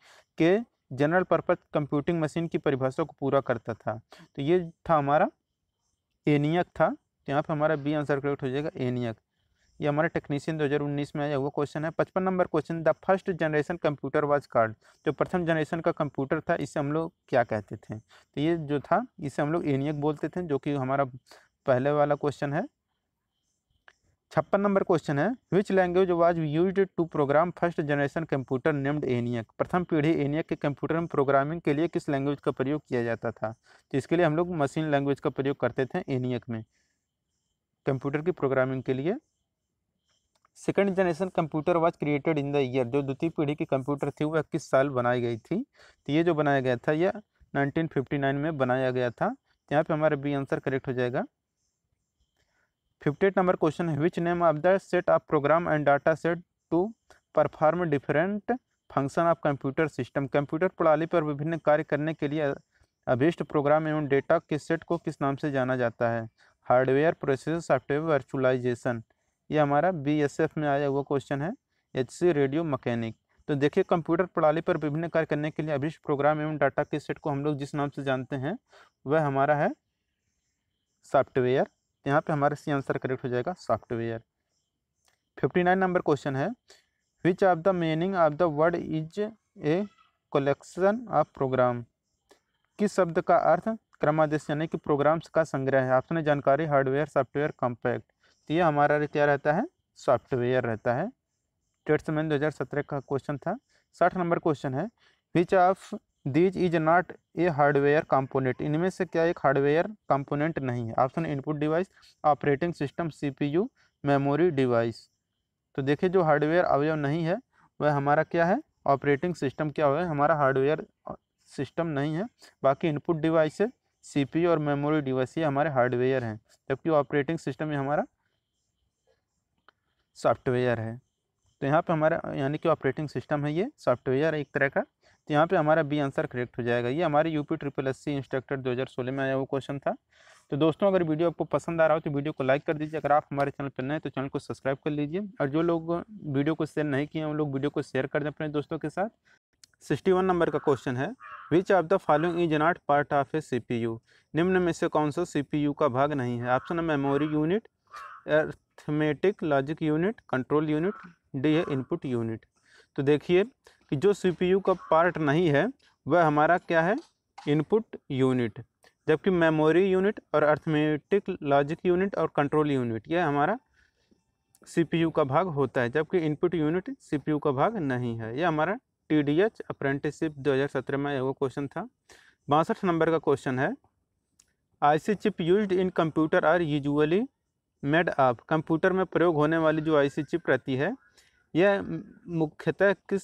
के जनरल पर्पज कंप्यूटिंग मशीन की परिभाषा को पूरा करता था तो ये था हमारा एनियक था तो यहाँ पर हमारा बी आंसर करेक्ट हो जाएगा एनियक ये हमारे टेक्नीशियन 2019 में आया हुआ क्वेश्चन है पचपन number question the first generation computer was called जो प्रथम जनरेशन का कंप्यूटर था इसे हम लोग क्या कहते थे तो ये जो था इसे हम लोग एनियक बोलते थे जो कि हमारा पहले वाला क्वेश्चन है छप्पन नंबर क्वेश्चन है which language was use to program first generation computer named ENIAC प्रथम पीढ़ी एनियक के कंप्यूटर में प्रोग्रामिंग के लिए किस लैंग्वेज का प्रयोग किया जाता था तो इसके लिए हम लोग मशीन लैंग्वेज का प्रयोग करते थे एनियक में कंप्यूटर की प्रोग्रामिंग के लिए second generation computer was created in the year जो द्वितीय पीढ़ी की कंप्यूटर थी वो इक्कीस साल बनाई गई थी तो ये जो बनाया गया था यह 1959 में बनाया गया था यहाँ पे हमारा बी आंसर करेक्ट हो जाएगा फिफ्टी नंबर क्वेश्चन है which name of the set of program and data set to perform different function of computer system computer प्रणाली पर विभिन्न कार्य करने के लिए अभिष्ट प्रोग्राम एवं डेटा के सेट को किस नाम से जाना जाता है हार्डवेयर प्रोसेसर सॉफ्टवेयर वर्चुअलाइजेशन ये हमारा बीएसएफ में आया हुआ क्वेश्चन है एच रेडियो मकैनिक तो देखिए कंप्यूटर प्रणाली पर विभिन्न कार्य करने के लिए अभिष्ट प्रोग्राम एवं डाटा के सेट को हम लोग जिस नाम से जानते हैं वह हमारा है सॉफ्टवेयर यहाँ पे हमारा सी आंसर करेक्ट हो जाएगा software fifty nine number question है which of the meaning of the word is a collection of program किस शब्द का अर्थ क्रमादेश यानी कि प्रोग्राम्स का संग्रह है ऑप्शन है जानकारी हार्डवेयर सॉफ्टवेयर कॉम्पैक्ट तो ये हमारा क्या रहता है सॉफ्टवेयर रहता है मैन दो हज़ार सत्रह का क्वेश्चन था साठ नंबर क्वेश्चन है which of these is not a hardware component इनमें से क्या एक हार्डवेयर कॉम्पोनेंट नहीं है option input device operating system U memory device तो देखिए जो हार्डवेयर अवयव नहीं है वह हमारा क्या है ऑपरेटिंग सिस्टम क्या है हमारा हार्डवेयर सिस्टम नहीं है बाकी इनपुट डिवाइस है सीपीयू और मेमोरी डिवाइस ये हमारे हार्डवेयर हैं जबकि ऑपरेटिंग सिस्टम ये हमारा सॉफ्टवेयर है तो यहाँ पे हमारा यानी कि ऑपरेटिंग सिस्टम है ये सॉफ्टवेयर एक तरह का तो यहाँ पे हमारा बी आंसर करेक्ट हो जाएगा ये हमारे UP triple S C instructor दो में आया वो क्वेश्चन था तो दोस्तों अगर वीडियो आपको पसंद आ रहा हो तो वीडियो को लाइक कर दीजिए अगर आप हमारे चैनल पर नए तो चैनल को सब्सक्राइब कर लीजिए और जो लोग वीडियो को शेयर नहीं किए वो लोग वीडियो को शेयर कर दें अपने दोस्तों के साथ सिक्सटी वन नंबर का क्वेश्चन है which of the following is not part of a U निम्न में से कौन सा यू का भाग नहीं है ऑप्शन है memory unit arithmetic logic unit control unit D है इनपुट यूनिट तो देखिए कि जो यू का पार्ट नहीं है वह हमारा क्या है इनपुट यूनिट जबकि मेमोरी यूनिट और अर्थमेटिक लॉजिक यूनिट और कंट्रोल यूनिट यह हमारा यू का भाग होता है जबकि इनपुट यूनिट यू का भाग नहीं है यह हमारा टी डी एच अप्रेंटिसशिप दो हज़ार सत्रह में वो क्वेश्चन था बासठ नंबर का क्वेश्चन है IC chip used in computer are usually made आप कंप्यूटर में प्रयोग होने वाली जो आईसी चिप रहती है यह मुख्यतः किस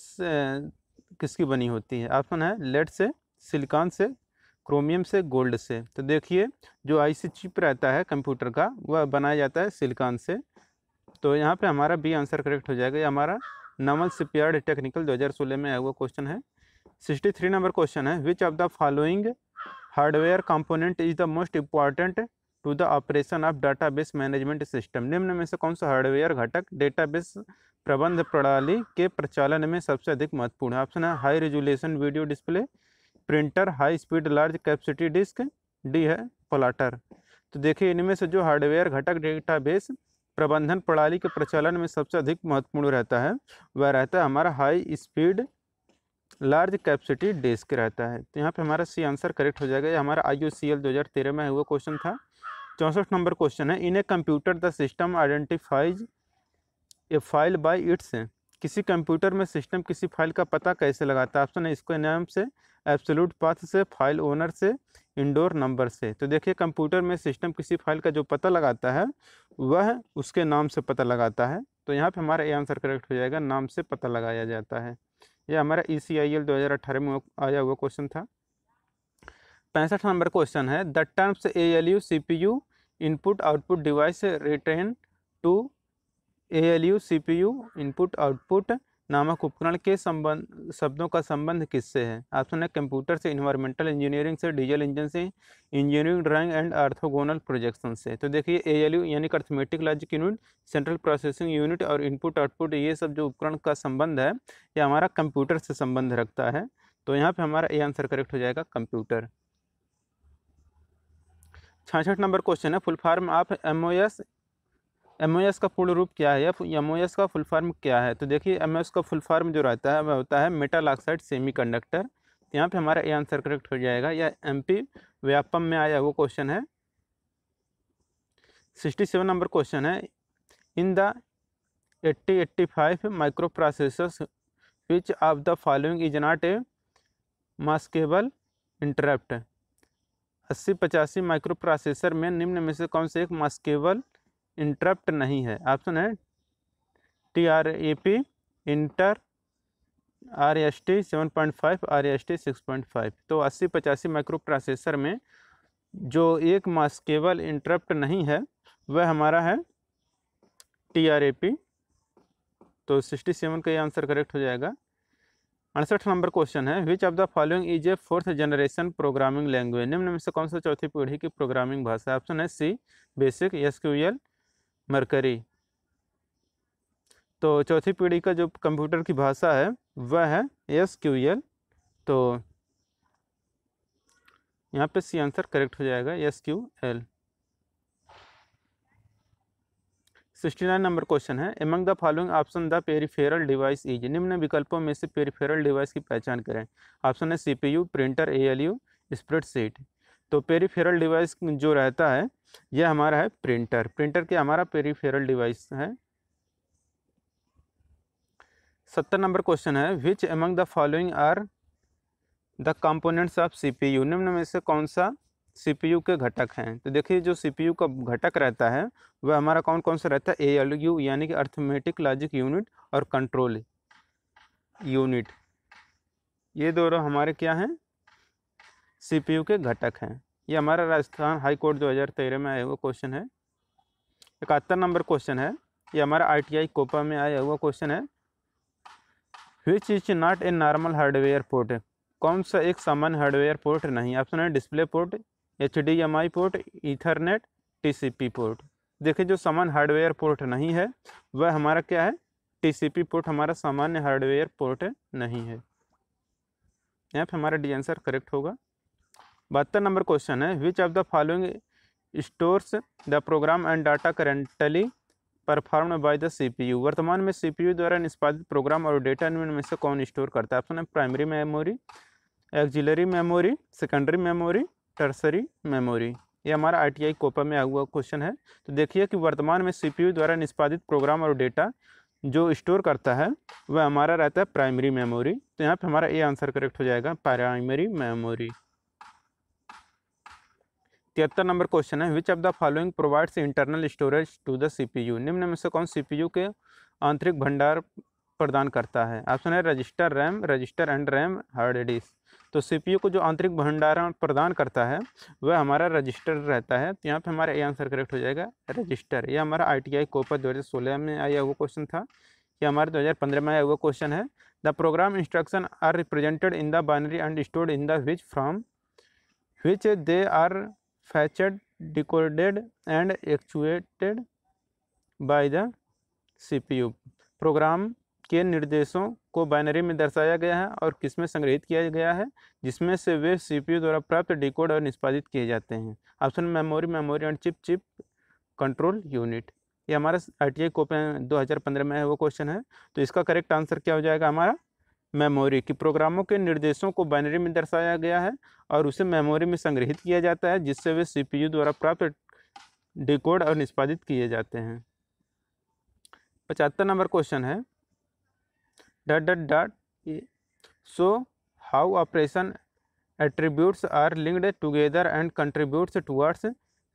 किसकी बनी होती है ऑप्शन है लेड से सिलिकॉन से क्रोमियम से गोल्ड से तो देखिए जो आईसी चिप रहता है कंप्यूटर का वह बनाया जाता है सिलिकॉन से तो यहाँ पे हमारा बी आंसर करेक्ट हो जाएगा ये हमारा नवल सिपयार्ड टेक्निकल 2016 में आया हुआ क्वेश्चन है 63 नंबर क्वेश्चन है which of the following hardware component is the most important to the operation of database management system निम्न में से कौन सा हार्डवेयर घटक डेटाबेस प्रबंध प्रणाली के प्रचालन में सबसे अधिक महत्वपूर्ण है ऑप्शन है high resolution video display printer high speed large capacity disk D है प्लाटर तो देखिए इनमें से जो हार्डवेयर घटक डेटाबेस प्रबंधन प्रणाली के प्रचलन में सबसे अधिक महत्वपूर्ण रहता है वह रहता है हमारा high speed large capacity disk रहता है तो यहाँ पे हमारा सी आंसर करेक्ट हो जाएगा ये हमारा आई यू सी एल दो हज़ार तेरह में हुआ क्वेश्चन था चौंसठ नंबर क्वेश्चन है in a computer the system identifies a file by its किसी कंप्यूटर में सिस्टम किसी फाइल का पता कैसे लगाता है ऑप्शन है इसको नाम से एब्सोलूट पाथ से फाइल ओनर से इंडोर नंबर से तो देखिए कंप्यूटर में सिस्टम किसी फाइल का जो पता लगाता है वह उसके नाम से पता लगाता है तो यहाँ पे हमारा ए आंसर करेक्ट हो जाएगा नाम से पता लगाया जाता है यह हमारा ई सी आई एल दो हज़ार अठारह में आया हुआ क्वेश्चन था पैंसठ नंबर क्वेश्चन है the terms A L U C P U input output device written to A L U C P U input output नामक उपकरण के संबंध शब्दों का संबंध किससे है ऑप्शन है कंप्यूटर से इन्वायरमेंटल इंजीनियरिंग से डीजल इंजन से engineering drawing and orthogonal projection से तो देखिए ए एल यू यानी arithmetic logic unit central processing unit और इनपुट आउटपुट ये सब जो उपकरण का संबंध है ये हमारा कंप्यूटर से संबंध रखता है तो यहाँ पर हमारा ए आंसर करेक्ट हो जाएगा कंप्यूटर छाछठ नंबर क्वेश्चन है full form of M O S M O S का फुल रूप क्या है या एम का फुल फॉर्म क्या है तो देखिए एम ओ एस का फुल फॉर्म जो रहता है वह होता है मेटल ऑक्साइड सेमी कंडक्टर तो यहाँ पर हमारा ए आंसर करेक्ट हो जाएगा या एम पी व्यापम में आया वो क्वेश्चन है सिक्सटी सेवन नंबर क्वेश्चन है in the eighty eighty five microprocessors which of the following is not a maskable interrupt अस्सी पचासी माइक्रो प्रोसेसर में निम्न में से कौन से एक मास्केबल इंटरप्ट नहीं है ऑप्शन है T R A P inter R S T seven point five R S T six point five तो अस्सी पचासी माइक्रो प्रोसेसर में जो एक मास इंटरप्ट नहीं है वह हमारा है टी आर ए पी तो सिक्सटी सेवन का ये आंसर करेक्ट हो जाएगा अड़सठ नंबर क्वेश्चन है which of the following is a fourth generation programming language निम्न में से कौन सा चौथी पीढ़ी की प्रोग्रामिंग भाषा ऑप्शन है C basic S Q L mercury तो चौथी पीढ़ी का जो कंप्यूटर की भाषा है वह है एस क्यू एल तो यहाँ पे सी आंसर करेक्ट हो जाएगा S Q L sixty nine number question है among the following option the peripheral device is निम्न विकल्पों में से पेरीफेरल डिवाइस की पहचान करें ऑप्शन है सीपीयू प्रिंटर एएलयू सीट तो पेरीफेरल डिवाइस जो रहता है यह हमारा है प्रिंटर प्रिंटर के हमारा पेरीफेरल डिवाइस है सत्तर नंबर क्वेश्चन है which among the following are the components of CPU निम्न में से कौन सा सीपीयू के घटक हैं तो देखिए जो सीपीयू का घटक रहता है वह हमारा कौन कौन सा रहता है ए एल यू यानी कि अर्थमेटिक लॉजिक यूनिट और कंट्रोल यूनिट ये दोनों हमारे क्या हैं सीपीयू के घटक हैं ये हमारा राजस्थान हाई कोर्ट 2013 में आया हुआ क्वेश्चन है इकहत्तर नंबर क्वेश्चन है ये हमारा आईटीआई कोपा में आया हुआ क्वेश्चन है which is not a normal hardware port कौन सा एक सामान्य हार्डवेयर पोर्ट नहीं ऑप्शन है display port H D M I port ethernet T C P port देखिए जो सामान्य हार्डवेयर पोर्ट नहीं है वह हमारा क्या है टी सी पी पोर्ट हमारा सामान्य हार्डवेयर पोर्ट नहीं है यहाँ पर हमारा डी आंसर करेक्ट होगा बहत्तर नंबर क्वेश्चन है which of the following stores the program and data currently perform by the CPU वर्तमान में सीपीयू द्वारा निष्पादित प्रोग्राम और डेटा इनमें में से कौन स्टोर करता है ऑप्शन है primary memory auxiliary memory secondary memory tertiary memory ये हमारा आई टी कोपा में आया हुआ क्वेश्चन है तो देखिए कि वर्तमान में सीपीयू द्वारा निष्पादित प्रोग्राम और डेटा जो स्टोर करता है वह हमारा रहता है प्राइमरी मेमोरी तो यहाँ पर हमारा ये आंसर करेक्ट हो जाएगा प्राइमरी मेमोरी तिहत्तर नंबर क्वेश्चन है which of the following provides internal storage to the CPU निम्न में से कौन सीपीयू के आंतरिक भंडार प्रदान करता है ऑप्शन है register RAM register and RAM hard disk तो सीपीयू को जो आंतरिक भंडारण प्रदान करता है वह हमारा रजिस्टर रहता है तो यहाँ पे हमारा ए आंसर करेक्ट हो जाएगा रजिस्टर यह हमारा आई टी आई कोपर दो हज़ार सोलह में आया हुआ क्वेश्चन था यह हमारा दो हज़ार पंद्रह में आया हुआ क्वेश्चन है the program instruction are represented in the binary and stored in the which from which they are fetched decoded and actuated by the CPU program के निर्देशों को बाइनरी में दर्शाया गया है और किसमें संग्रहित किया गया है जिसमें से वे सीपीयू द्वारा प्राप्त डिकोड और निष्पादित किए जाते हैं option memory memory and chip chip control unit ये हमारा आई टी आई कोपन दो हज़ार पंद्रह में है वो क्वेश्चन है तो इसका करेक्ट आंसर क्या हो जाएगा हमारा मेमोरी की प्रोग्रामों के निर्देशों को बाइनरी में दर्शाया गया है और उसे मेमोरी में संग्रहित किया जाता है जिससे वे सीपीयू द्वारा प्राप्त डिकोड और निष्पादित किए जाते हैं पचहत्तर नंबर क्वेश्चन है dot dot dot so how operation attributes are linked together and contributes towards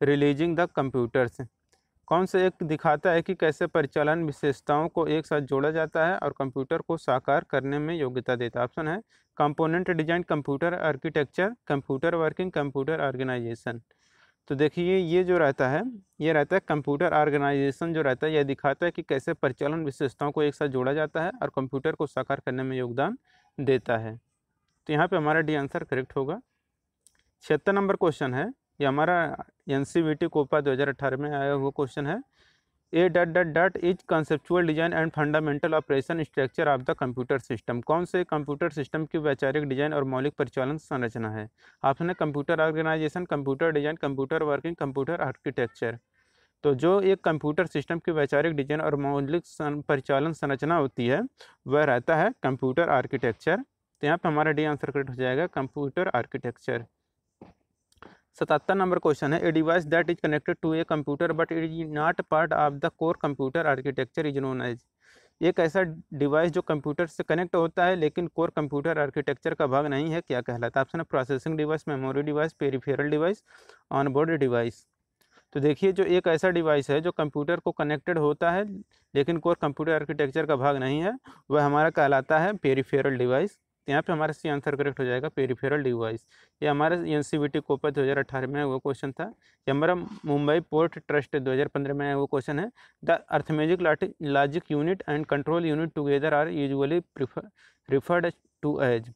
releasing the computers कौन सा एक दिखाता है कि कैसे परिचालन विशेषताओं को एक साथ जोड़ा जाता है और कंप्यूटर को साकार करने में योग्यता देता है ऑप्शन है component design computer architecture computer working computer organisation तो देखिए ये जो रहता है ये रहता है कंप्यूटर ऑर्गेनाइजेशन जो रहता है यह दिखाता है कि कैसे परिचालन विशेषताओं को एक साथ जोड़ा जाता है और कंप्यूटर को साकार करने में योगदान देता है तो यहाँ पर हमारा डी आंसर करेक्ट होगा छिहत्तर नंबर क्वेश्चन है ये हमारा N C V T COPA दो हज़ार अठारह में आया हुआ क्वेश्चन है a dot dot dot is conceptual design and fundamental operation structure of the computer system कौन से कंप्यूटर सिस्टम की वैचारिक डिजाइन और मौलिक परिचालन संरचना है आपने computer organisation computer design computer working computer architecture तो जो एक कंप्यूटर सिस्टम की वैचारिक डिजाइन और मौलिक परिचालन संरचना होती है वह रहता है कंप्यूटर आर्किटेक्चर तो यहाँ पर हमारा डी आंसर करेक्ट हो जाएगा कंप्यूटर आर्किटेक्चर सतहत्तर नंबर क्वेश्चन है a device that is connected to a computer but it is not part of the core computer architecture is known as एक ऐसा डिवाइस जो कंप्यूटर से कनेक्ट होता है लेकिन कोर कंप्यूटर आर्किटेक्चर का भाग नहीं है क्या कहलाता है ऑप्शन है processing device memory device peripheral device onboard device तो देखिए जो एक ऐसा डिवाइस है जो कंप्यूटर को कनेक्टेड होता है लेकिन कोर कंप्यूटर आर्किटेक्चर का भाग नहीं है वह हमारा कहलाता है पेरीफेरल डिवाइस यहाँ पे हमारा सी आंसर करेक्ट हो जाएगा पेरीफेरल डिवाइस ये हमारा N C V T COPA दो हज़ार अठारह में वो क्वेश्चन था ये हमारा मुंबई पोर्ट ट्रस्ट दो हज़ार पंद्रह में वो क्वेश्चन है the arithmetic logic unit and control unit together are usually referred to as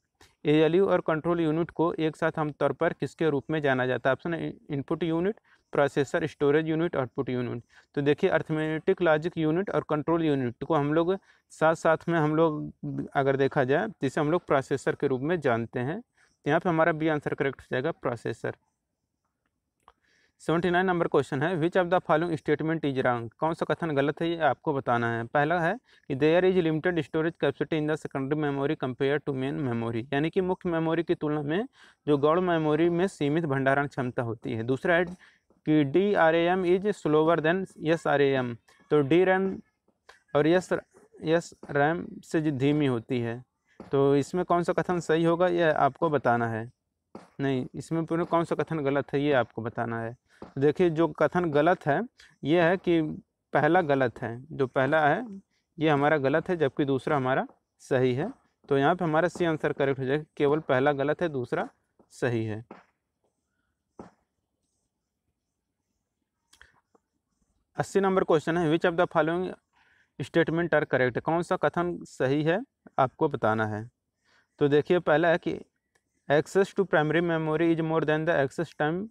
A L U और कंट्रोल यूनिट को एक साथ आमतौर पर किसके रूप में जाना जाता है option input unit processor storage unit output unit तो देखिए अर्थमेटिक लॉजिक यूनिट और कंट्रोल यूनिट को हम लोग साथ साथ में हम लोग अगर देखा जाए जिसे हम लोग प्रोसेसर के रूप में जानते हैं तो यहाँ पर हमारा बी आंसर करेक्ट हो जाएगा processor seventy nine number question है which of the following statement is wrong कौन सा कथन गलत है ये आपको बताना है पहला है कि there is limited storage capacity in the secondary memory compare to main memory यानी कि मुख्य मेमोरी की तुलना में जो गौड़ मेमोरी में सीमित भंडारण क्षमता होती है दूसरा है कि D R A M is slower than S R A M तो डी रैम और यस यस रैम से धीमी होती है तो इसमें कौन सा कथन सही होगा यह आपको बताना है नहीं इसमें पूरे कौन सा कथन गलत है ये आपको बताना है तो देखिए जो कथन गलत है ये है कि पहला गलत है जो पहला है ये हमारा गलत है जबकि दूसरा हमारा सही है तो यहाँ पे हमारा सी आंसर करेक्ट हो जाएगा केवल पहला गलत है दूसरा सही है अस्सी नंबर क्वेश्चन है which of the following statement are correct कौन सा कथन सही है आपको बताना है तो देखिए पहला है कि access to primary memory is more than the access time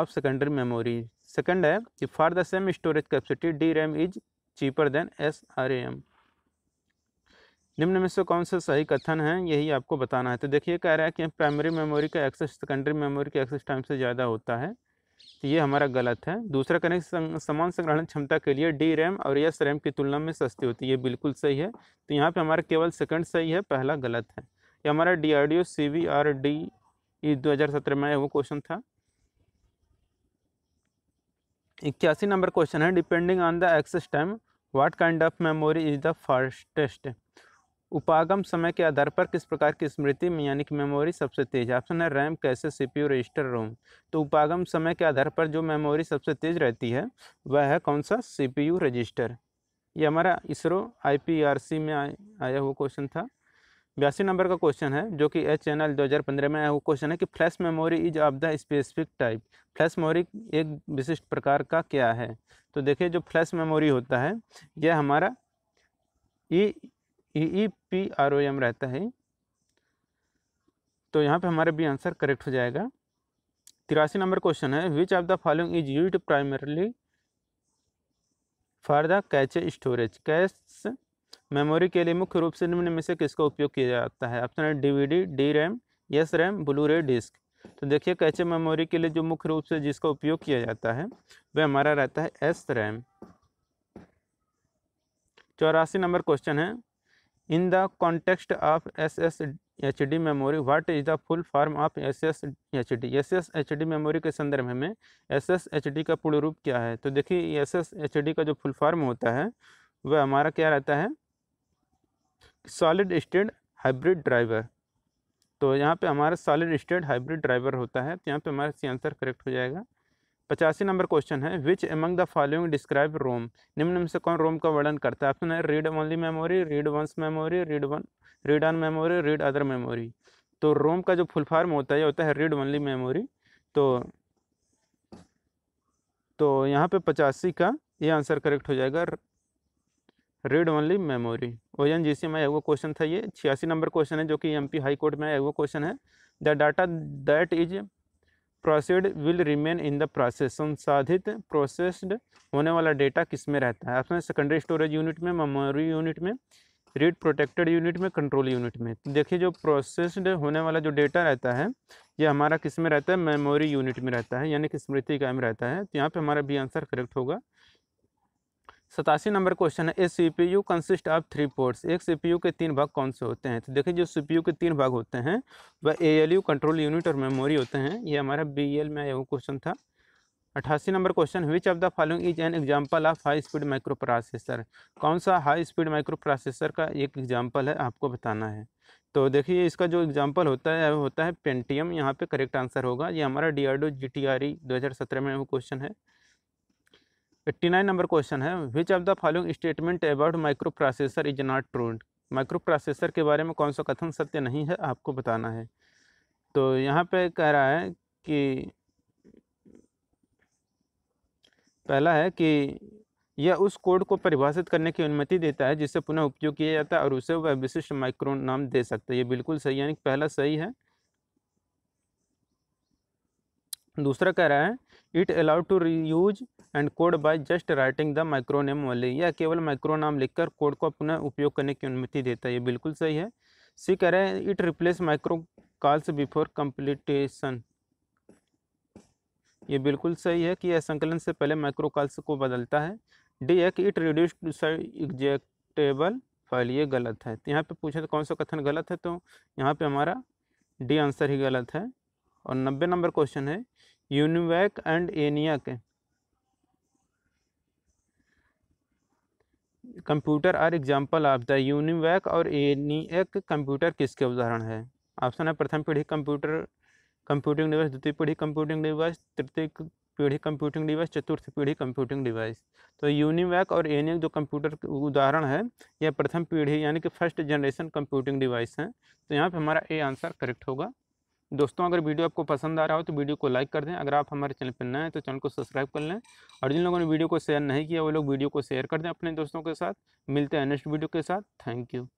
of secondary memory second है कि for the same storage capacity D RAM is cheaper than S R M निम्न में से कौन सा सही कथन है यही आपको बताना है तो देखिए कह रहा है कि प्राइमरी मेमोरी का एक्सेस सेकेंडरी मेमोरी के एक्सेस टाइम से ज़्यादा होता है तो ये हमारा गलत है दूसरा कनेक्ट समान संग्रहण क्षमता के लिए डी रैम और एस रैम की तुलना में सस्ती होती है ये बिल्कुल सही है तो यहाँ पे हमारा केवल सेकंड सही है पहला गलत है ये हमारा D R D O C V R D E दो हज़ार सत्रह में वो क्वेश्चन था इक्यासी नंबर क्वेश्चन है depending on the access time what kind of memory is the fastest उपागम समय के आधार पर किस प्रकार की स्मृति में यानी कि मेमोरी सबसे तेज ऑप्शन है RAM cache CPU register ROM तो उपागम समय के आधार पर जो मेमोरी सबसे तेज रहती है वह है कौन सा सीपीयू रजिस्टर ये हमारा इसरो आईपीआरसी में आ, आया हुआ क्वेश्चन था बयासी नंबर का क्वेश्चन है जो कि एच एन एल दो हज़ार पंद्रह में आया हुआ क्वेश्चन है कि flash memory is of the specific type flash memory एक विशिष्ट प्रकार का क्या है तो देखिए जो फ्लैश मेमोरी होता है यह हमारा E E E P R O M रहता है तो यहाँ पे हमारा भी आंसर करेक्ट हो जाएगा तिरासी नंबर क्वेश्चन है which of the following is use primarily for the cache storage cache memory के लिए मुख्य रूप से निम्न में से किसका उपयोग किया जाता है ऑप्शन है DVD D RAM S RAM blue ray disc तो देखिए कैचे मेमोरी के लिए जो मुख्य रूप से जिसका उपयोग किया जाता है वह हमारा रहता है एस रैम चौरासी नंबर क्वेश्चन है in the context of S S H D In is the full form of S S H D S S H D memory के संदर्भ में एस एस एच डी का पूर्ण रूप क्या है तो देखिए एस एस एच डी का जो फुल फॉर्म होता है वह हमारा क्या रहता है सॉलिड स्टेट हाइब्रिड ड्राइवर तो यहाँ पे हमारा सॉलिड स्टेट हाइब्रिड ड्राइवर होता है तो यहाँ पे हमारा सी आंसर करेक्ट हो जाएगा पचासी नंबर क्वेश्चन है which among the following describe ROM निम्न में से कौन रोम का वर्णन करता है ऑप्शन है read only memory read once memory read one read on memory read other memory तो रोम का जो फुल फॉर्म होता है होता है रीड ओनली मेमोरी तो तो यहाँ पे पचासी का ये आंसर करेक्ट हो जाएगा read only memory O N G C में क्वेश्चन था ये छियासी नंबर क्वेश्चन है जो कि एम हाई कोर्ट में एगो क्वेश्चन है the data that is proceed will remain in the process संसाधित प्रोसेस्ड होने वाला डेटा किस में रहता है आपने सेकेंडरी स्टोरेज यूनिट में मेमोरी यूनिट में रीड प्रोटेक्टेड यूनिट में कंट्रोल यूनिट में देखिए जो प्रोसेस्ड होने वाला जो डेटा रहता है ये हमारा किस में रहता है मेमोरी यूनिट में रहता है यानी कि स्मृति का में रहता है तो यहाँ पे हमारा भी आंसर करेक्ट होगा सतासी नंबर क्वेश्चन है A C P U consist of three ports एक सी पी यू के तीन भाग कौन से होते हैं तो देखिए जो सी पी यू के तीन भाग होते हैं वह A L U control unit और मेमोरी होते हैं ये हमारा बी एल में आया क्वेश्चन था अठासी number question which of the following is an example of high speed microprocessor कौन सा हाई स्पीड माइक्रो प्रोसेसर का एक एग्जांपल है आपको बताना है तो देखिए इसका जो एग्जांपल होता है वो होता है पेंटियम यहाँ पे करेक्ट आंसर होगा ये हमारा D R D O G T R E दो हज़ार सत्रह में वो क्वेश्चन है एट्टी नाइन नंबर क्वेश्चन है which of the following statement about microprocessor is not true microprocessor के बारे में कौन सा कथन सत्य नहीं है आपको बताना है तो यहाँ पे कह रहा है कि पहला है कि यह उस कोड को परिभाषित करने की अनुमति देता है जिससे पुनः उपयोग किया जाता है और उसे वह विशिष्ट माइक्रो नाम दे सकते हैं ये बिल्कुल सही यानी पहला सही है दूसरा कह रहा है it allowed to use and code by just writing the micro name वाले या केवल माइक्रोनाम लिखकर कोड को अपना उपयोग करने की अनुमति देता है ये बिल्कुल सही है सी कह रहे हैं it replace micro calls before compilation ये बिल्कुल सही है कि यह संकलन से पहले माइक्रो कॉल्स को बदलता है डी एक इट रिड्यूस एग्जेक्टेबल फाइल ये गलत है तो यहाँ पर पूछे तो कौन सा कथन गलत है तो यहाँ पर हमारा डी आंसर ही गलत है और नब्बे नंबर क्वेश्चन है यूनिवैक एंड के computer are example of the UNIVAC और एनिएक कंप्यूटर किसके उदाहरण है ऑप्शन है प्रथम पीढ़ी कंप्यूटर कंप्यूटिंग डिवाइस द्वितीय पीढ़ी कंप्यूटिंग डिवाइस तृतीय पीढ़ी कंप्यूटिंग डिवाइस चतुर्थ पीढ़ी कंप्यूटिंग डिवाइस तो यूनिवैक और एनिएक जो कंप्यूटर उदाहरण है यह प्रथम पीढ़ी यानी कि फर्स्ट जनरेशन कंप्यूटिंग डिवाइस हैं तो यहाँ पर हमारा ए आंसर करेक्ट होगा दोस्तों अगर वीडियो आपको पसंद आ रहा हो तो वीडियो को लाइक कर दें अगर आप हमारे चैनल पर नए हैं तो चैनल को सब्सक्राइब कर लें और जिन लोगों ने वीडियो को शेयर नहीं किया वो लोग वीडियो को शेयर कर दें अपने दोस्तों के साथ मिलते हैं नेक्स्ट वीडियो के साथ थैंक यू